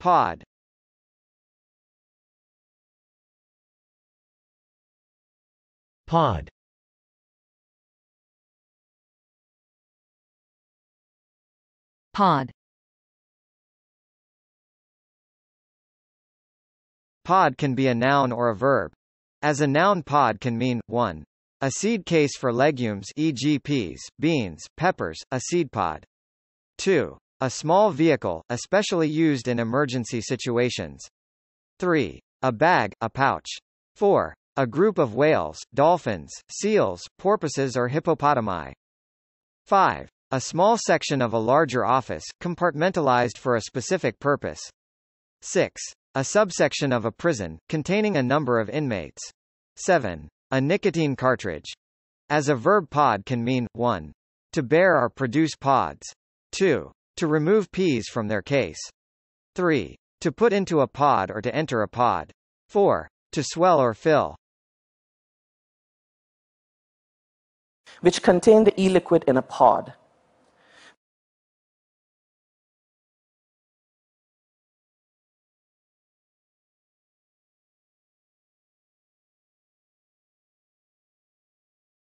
Pod Pod Pod Pod can be a noun or a verb. As a noun pod can mean, 1. A seed case for legumes e.g. peas, beans, peppers, a seed pod. 2. A small vehicle, especially used in emergency situations. 3. A bag, a pouch. 4. A group of whales, dolphins, seals, porpoises or hippopotami. 5. A small section of a larger office, compartmentalized for a specific purpose. 6. A subsection of a prison, containing a number of inmates. 7. A nicotine cartridge. As a verb pod can mean, 1. To bear or produce pods. 2. To remove peas from their case. 3. To put into a pod or to enter a pod. 4. To swell or fill. Which contain the e-liquid in a pod.